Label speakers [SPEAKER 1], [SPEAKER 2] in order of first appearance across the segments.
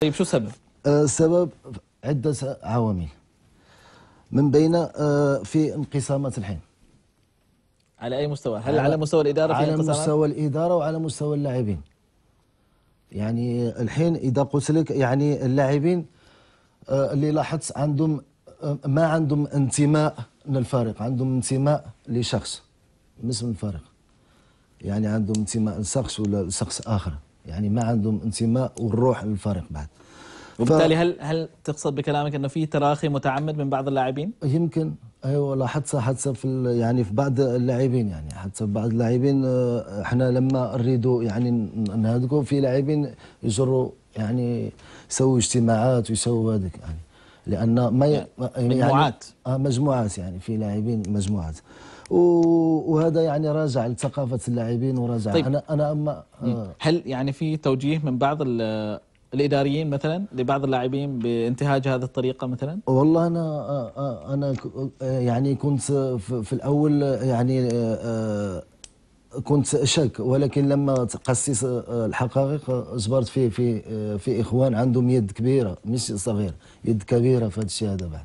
[SPEAKER 1] طيب شو السبب؟
[SPEAKER 2] السبب آه، عدة عوامل من بين آه، في انقسامات الحين
[SPEAKER 1] على أي مستوى؟ هل على, على مستوى الإدارة في على مستوى
[SPEAKER 2] الإدارة وعلى مستوى اللاعبين يعني الحين إذا قلت لك يعني اللاعبين آه، اللي لاحظت عندهم ما عندهم انتماء للفريق عندهم انتماء لشخص اسم الفريق يعني عندهم انتماء لشخص ولا لشخص آخر يعني ما عندهم انتماء والروح للفريق بعد وبالتالي ف... هل
[SPEAKER 1] هل تقصد بكلامك انه في تراخي متعمد من بعض اللاعبين؟
[SPEAKER 2] يمكن ايوه لاحظتها حتى في يعني في بعض اللاعبين يعني حتى في بعض اللاعبين آه، احنا لما نريدوا يعني نهدكم في لاعبين يجروا يعني يسووا اجتماعات ويسووا هذاك يعني لان ما يعني, يعني مجموعات يعني مجموعات يعني في لاعبين مجموعات وهذا يعني راجع لثقافه اللاعبين وراجع طيب انا انا اما آه.
[SPEAKER 1] هل يعني في توجيه من بعض الاداريين مثلا لبعض اللاعبين بانتهاج هذه الطريقه مثلا؟
[SPEAKER 2] والله انا آه، انا يعني كنت في الاول يعني كنت شاك ولكن لما تقسيس الحقائق اجبرت في في في اخوان عندهم يد كبيره مش صغيره يد كبيره في هذا الشيء هذا بعد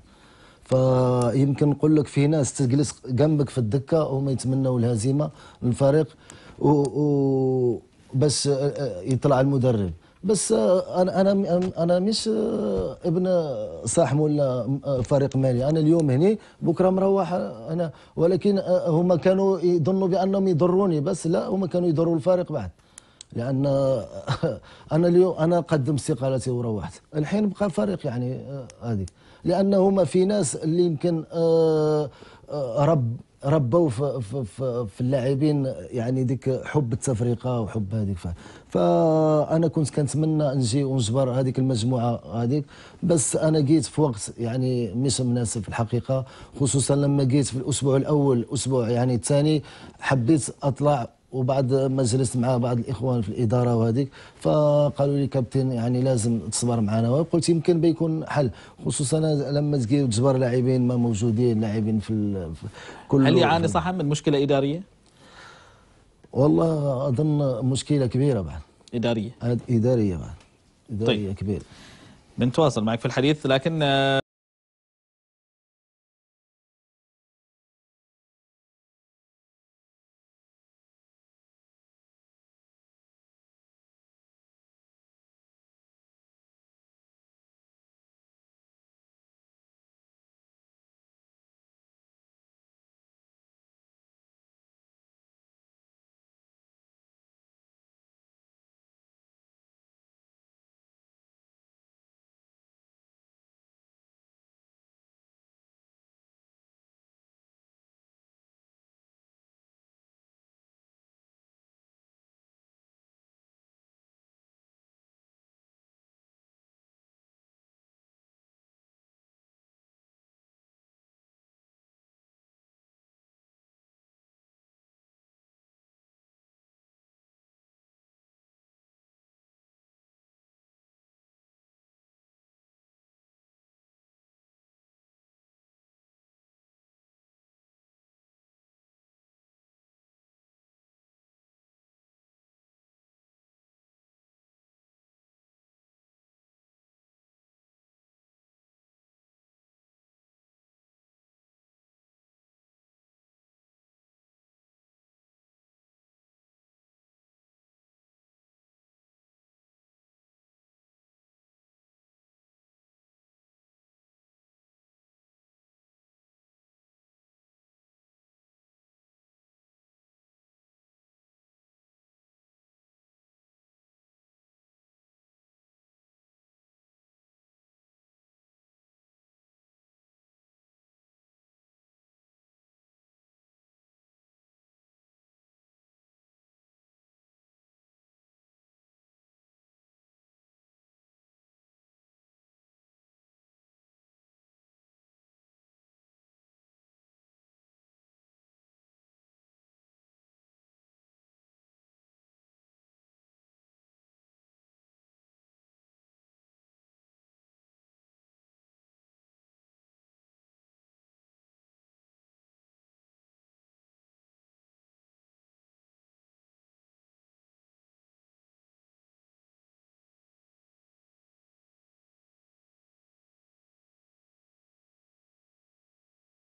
[SPEAKER 2] فيمكن نقول لك في ناس تجلس جنبك في الدكه وما يتمنوا الهزيمه للفريق و, و باش يطلع المدرب بس آه، انا انا انا مش آه، ابن آه، صاحب ولا فريق مالي انا اليوم هني بكره مروح انا ولكن هما كانوا يظنوا بانهم يضروني بس لا هما كانوا يضروا الفريق بعد لان انا اليوم انا قدم استقالتي وروحت الحين بقى الفريق يعني آه، هذه لانه ما في ناس اللي يمكن آه، آه، رب ربوا في, في, في اللاعبين يعني ديك حب التفرقه وحب هذيك فانا كنت كنتمنى نجي ونجبر هذيك المجموعه هذيك بس انا جيت في وقت يعني مش مناسب في الحقيقه خصوصا لما جيت في الاسبوع الاول الاسبوع يعني الثاني حبيت اطلع وبعد ما جلست مع بعض الاخوان في الاداره وهذيك فقالوا لي كابتن يعني لازم تصبر معنا وقلت يمكن بيكون حل خصوصا لما تجبر لاعبين ما موجودين لاعبين في كل هل يعاني صح
[SPEAKER 1] من مشكله اداريه؟
[SPEAKER 2] والله اظن مشكله كبيره بعد اداريه اداريه بعد اداريه طيب. كبيره
[SPEAKER 1] بنتواصل معك في الحديث لكن آه،